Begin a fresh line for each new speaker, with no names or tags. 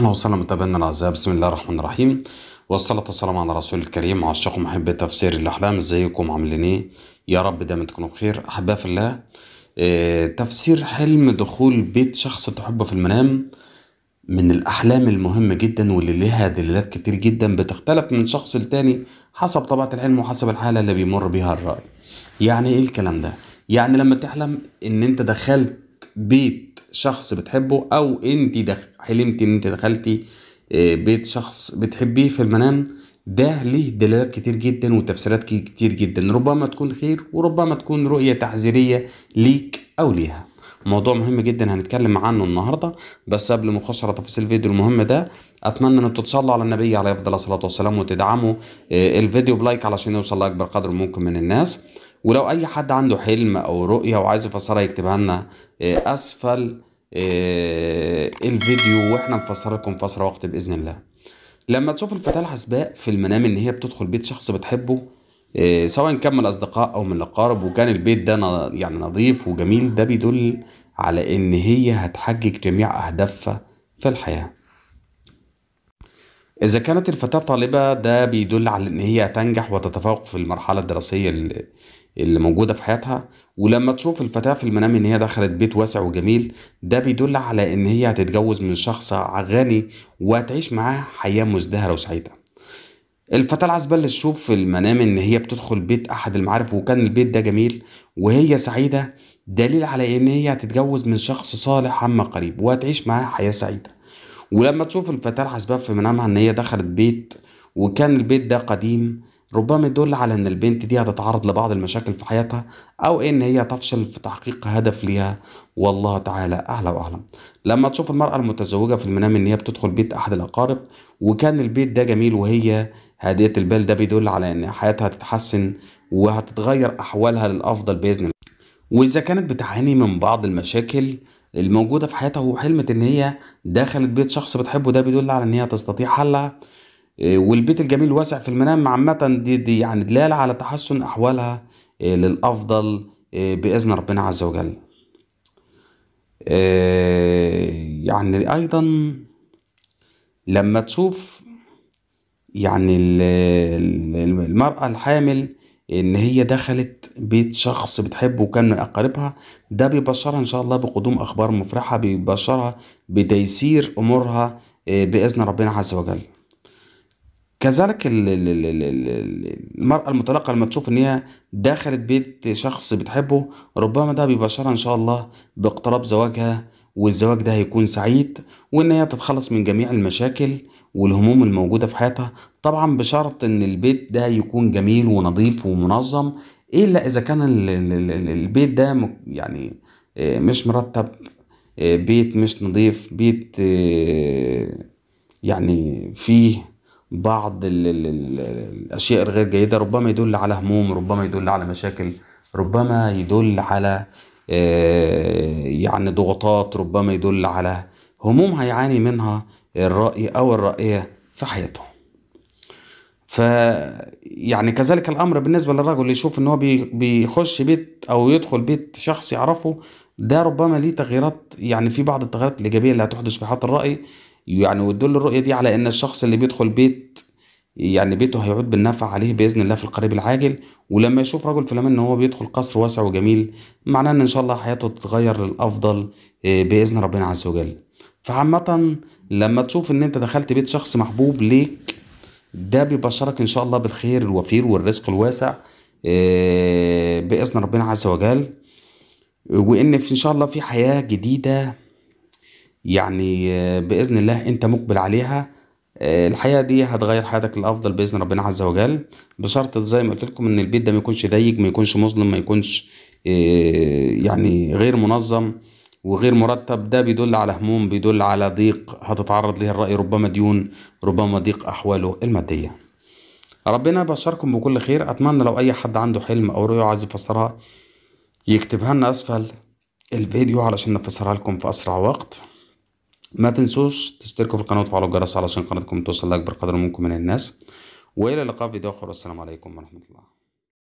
سمحنا وصلنا متابعينا الاعزاء بسم الله الرحمن الرحيم والصلاة والسلام على رسول الكريم عشاق محب تفسير الأحلام ازيكم عاملين ايه يا رب دايما تكونوا بخير أحباء في الله آه، تفسير حلم دخول بيت شخص تحبه في المنام من الأحلام المهمة جدا واللي لها دلالات كتير جدا بتختلف من شخص لتاني حسب طبيعة الحلم وحسب الحالة اللي بيمر بيها الرأي يعني ايه الكلام ده يعني لما تحلم ان انت دخلت بيت شخص بتحبه او انت حلمتي ان انت دخلتي آه، بيت شخص بتحبيه في المنام ده ليه دلالات كتير جدا وتفسيرات كتير جدا ربما تكون خير وربما تكون رؤية تحذيرية ليك او ليها موضوع مهم جدا هنتكلم عنه النهارده بس قبل ما اخش على تفاصيل الفيديو المهم ده اتمنى ان انتوا تصلوا على النبي عليه افضل الصلاه والسلام وتدعموا آه، الفيديو بلايك علشان يوصل لاكبر قدر ممكن من الناس ولو اي حد عنده حلم او رؤيه وعايز يفسرها يكتبها لنا آه، اسفل آه، الفيديو واحنا نفسر لكم فسره وقت باذن الله لما تشوف الفتاه الحسباء في المنام ان هي بتدخل بيت شخص بتحبه آه، سواء كان من الاصدقاء او من الاقارب وكان البيت ده يعني نظيف وجميل ده بيدل على ان هي هتحقق جميع اهدافها في الحياه إذا كانت الفتاة طالبة ده بيدل على إن هي تنجح وتتفوق في المرحلة الدراسية اللي موجودة في حياتها ولما تشوف الفتاة في المنام إن هي دخلت بيت واسع وجميل ده بيدل على إن هي هتتجوز من شخص غني وهتعيش معاه حياة مزدهرة وسعيدة الفتاة العزبة تشوف في المنام إن هي بتدخل بيت أحد المعارف وكان البيت ده جميل وهي سعيدة دليل على إن هي هتتجوز من شخص صالح عما قريب وهتعيش معاه حياة سعيدة ولما تشوف الفتاة العزبه في منامها إن هي دخلت بيت وكان البيت ده قديم ربما يدل على ان البنت دي هتتعرض لبعض المشاكل في حياتها او ان هي تفشل في تحقيق هدف ليها والله تعالى اعلى واعلم لما تشوف المرأة المتزوجة في المنام ان هي بتدخل بيت احد الاقارب وكان البيت ده جميل وهي هادية البال ده بيدل على ان حياتها هتتحسن وهتتغير احوالها للافضل باذن الله واذا كانت بتعاني من بعض المشاكل الموجودة في حياتها وحلمت ان هي دخلت بيت شخص بتحبه ده بيدل على ان هي تستطيع حلها آه، والبيت الجميل الواسع في المنام عامة دي, دي يعني دلالة على تحسن أحوالها آه، للأفضل آه، بإذن ربنا عز وجل يعني أيضا لما تشوف يعني المرأة الحامل إن هي دخلت بيت شخص بتحبه وكان من أقاربها ده بيبشرها إن شاء الله بقدوم أخبار مفرحة بيبشرها بتيسير أمورها بإذن ربنا عز وجل كذلك المرأة المطلقة لما تشوف ان هي دخلت بيت شخص بتحبه ربما ده بيبشرها ان شاء الله باقتراب زواجها والزواج ده هيكون سعيد وان هي تتخلص من جميع المشاكل والهموم الموجودة في حياتها طبعا بشرط ان البيت ده يكون جميل ونظيف ومنظم الا اذا كان البيت ده يعني آه، مش مرتب آه، بيت مش نظيف بيت آه، يعني فيه بعض ال ال الـ الاشياء الغير جيده ربما يدل على هموم ربما يدل على مشاكل ربما يدل على آه، يعني ضغوطات ربما يدل على هموم هيعاني منها الرأي أو الرأية في حياته ف يعني كذلك الأمر بالنسبة للرجل اللي يشوف إن هو بيخش بيت أو يدخل بيت شخص يعرفه ده ربما ليه تغييرات يعني في بعض التغييرات الإيجابية اللي هتحدث في حياة الرأي يعني وتدل الرؤية دي على إن الشخص اللي بيدخل بيت يعني بيته هيعود بالنفع عليه باذن الله في القريب العاجل ولما يشوف رجل فلان ان هو بيدخل قصر واسع وجميل معناه ان ان شاء الله حياته تتغير للافضل آه، باذن ربنا عز وجل فعامة لما تشوف ان انت دخلت بيت شخص محبوب ليك ده بيبشرك ان شاء الله بالخير الوفير والرزق الواسع آه، باذن ربنا عز وجل وان في ان شاء الله في حياة جديدة يعني آه، باذن الله انت مقبل عليها آه، الحياة دي هتغير حياتك للافضل باذن ربنا عز وجل بشرط زي ما قلت لكم ان البيت ده ما يكونش ضيق ما يكونش مظلم ما يكونش آه، يعني غير منظم وغير مرتب ده بيدل على هموم بيدل على ضيق هتتعرض ليه الرأي ربما ديون ربما ضيق أحواله المادية ربنا بشركم بكل خير أتمنى لو أي حد عنده حلم أو رؤية عايز يفسرها يكتبها لنا أسفل الفيديو علشان نفسرها لكم في أسرع وقت ما تنسوش تشتركوا في القناة وتفعلوا الجرس علشان قناتكم توصل لأكبر قدر ممكن من الناس وإلى اللقاء في فيديو آخر والسلام عليكم ورحمة الله